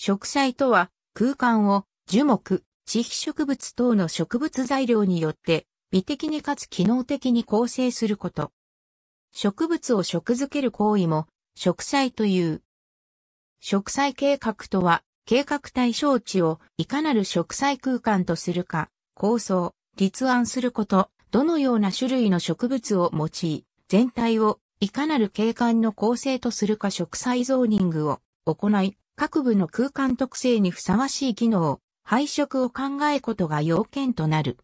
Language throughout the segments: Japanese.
植栽とは、空間を樹木、地域植物等の植物材料によって、美的にかつ機能的に構成すること。植物を食づける行為も、植栽という。植栽計画とは、計画対象地をいかなる植栽空間とするか、構想、立案すること、どのような種類の植物を用い、全体をいかなる景観の構成とするか植栽ゾーニングを行い、各部の空間特性にふさわしい機能、配色を考えことが要件となる。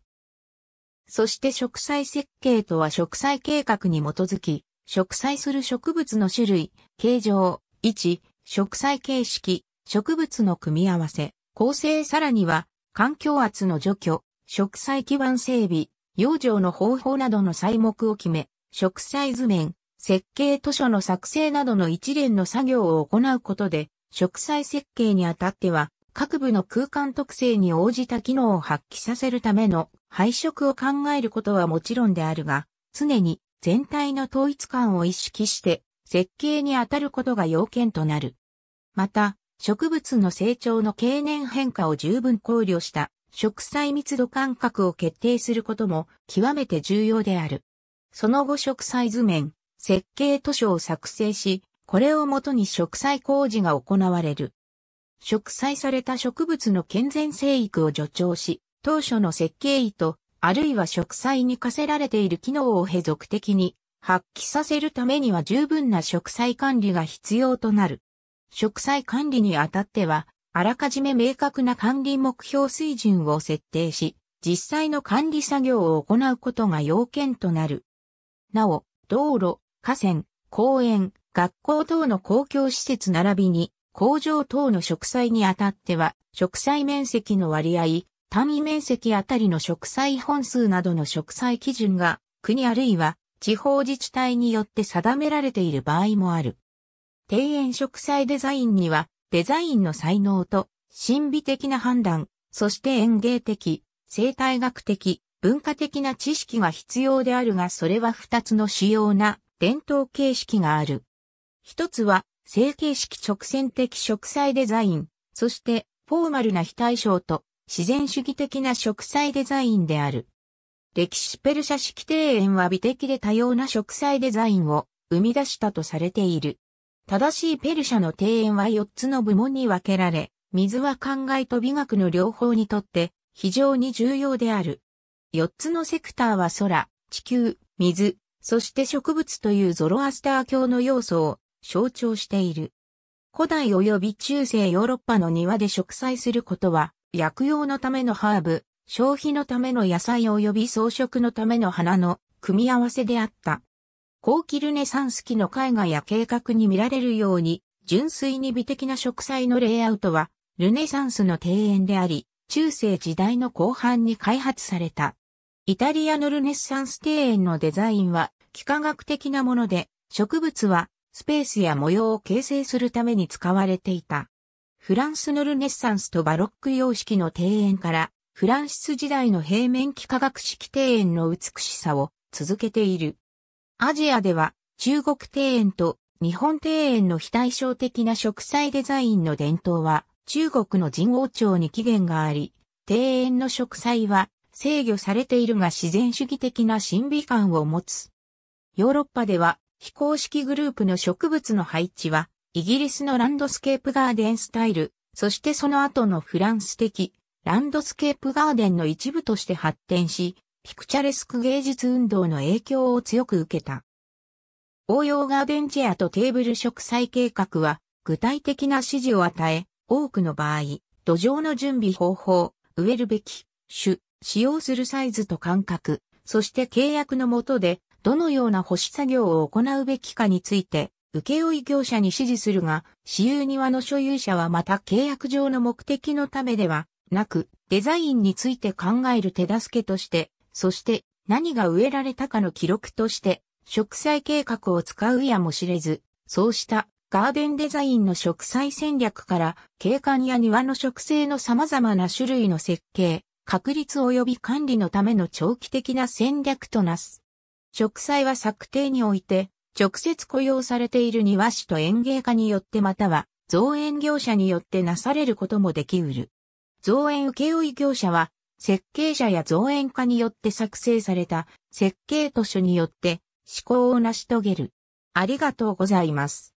そして植栽設計とは植栽計画に基づき、植栽する植物の種類、形状、位置、植栽形式、植物の組み合わせ、構成さらには、環境圧の除去、植栽基盤整備、養生の方法などの材目を決め、植栽図面、設計図書の作成などの一連の作業を行うことで、植栽設計にあたっては、各部の空間特性に応じた機能を発揮させるための配色を考えることはもちろんであるが、常に全体の統一感を意識して設計にあたることが要件となる。また、植物の成長の経年変化を十分考慮した植栽密度間隔を決定することも極めて重要である。その後植栽図面、設計図書を作成し、これをもとに植栽工事が行われる。植栽された植物の健全生育を助長し、当初の設計意図、あるいは植栽に課せられている機能を継続的に発揮させるためには十分な植栽管理が必要となる。植栽管理にあたっては、あらかじめ明確な管理目標水準を設定し、実際の管理作業を行うことが要件となる。なお、道路、河川、公園、学校等の公共施設並びに工場等の植栽にあたっては、植栽面積の割合、単位面積あたりの植栽本数などの植栽基準が、国あるいは地方自治体によって定められている場合もある。庭園植栽デザインには、デザインの才能と、神秘的な判断、そして園芸的、生態学的、文化的な知識が必要であるが、それは二つの主要な伝統形式がある。一つは、成形式直線的植栽デザイン、そしてフォーマルな非対称と自然主義的な植栽デザインである。歴史ペルシャ式庭園は美的で多様な植栽デザインを生み出したとされている。正しいペルシャの庭園は4つの部門に分けられ、水は考えと美学の両方にとって非常に重要である。4つのセクターは空、地球、水、そして植物というゾロアスター教の要素を象徴している。古代及び中世ヨーロッパの庭で植栽することは、薬用のためのハーブ、消費のための野菜及び装飾のための花の組み合わせであった。後期ルネサンス期の絵画や計画に見られるように、純粋に美的な植栽のレイアウトは、ルネサンスの庭園であり、中世時代の後半に開発された。イタリアのルネッサンス庭園のデザインは幾何学的なもので、植物はスペースや模様を形成するために使われていた。フランスのルネッサンスとバロック様式の庭園から、フランシス時代の平面幾何学式庭園の美しさを続けている。アジアでは中国庭園と日本庭園の非対照的な植栽デザインの伝統は中国の神王朝に起源があり、庭園の植栽は制御されているが自然主義的な神美感を持つ。ヨーロッパでは非公式グループの植物の配置は、イギリスのランドスケープガーデンスタイル、そしてその後のフランス的、ランドスケープガーデンの一部として発展し、ピクチャレスク芸術運動の影響を強く受けた。応用ガーデンチェアとテーブル植栽計画は、具体的な指示を与え、多くの場合、土壌の準備方法、植えるべき、種、使用するサイズと間隔、そして契約のもとでどのような保守作業を行うべきかについて、請負業者に指示するが、私有庭の所有者はまた契約上の目的のためではなく、デザインについて考える手助けとして、そして何が植えられたかの記録として、植栽計画を使うやも知れず、そうしたガーデンデザインの植栽戦略から景観や庭の植生の様々な種類の設計、確立及び管理のための長期的な戦略となす。植栽は策定において、直接雇用されている庭師と園芸家によってまたは、造園業者によってなされることもできうる。造園請負業者は、設計者や造園家によって作成された設計図書によって思考を成し遂げる。ありがとうございます。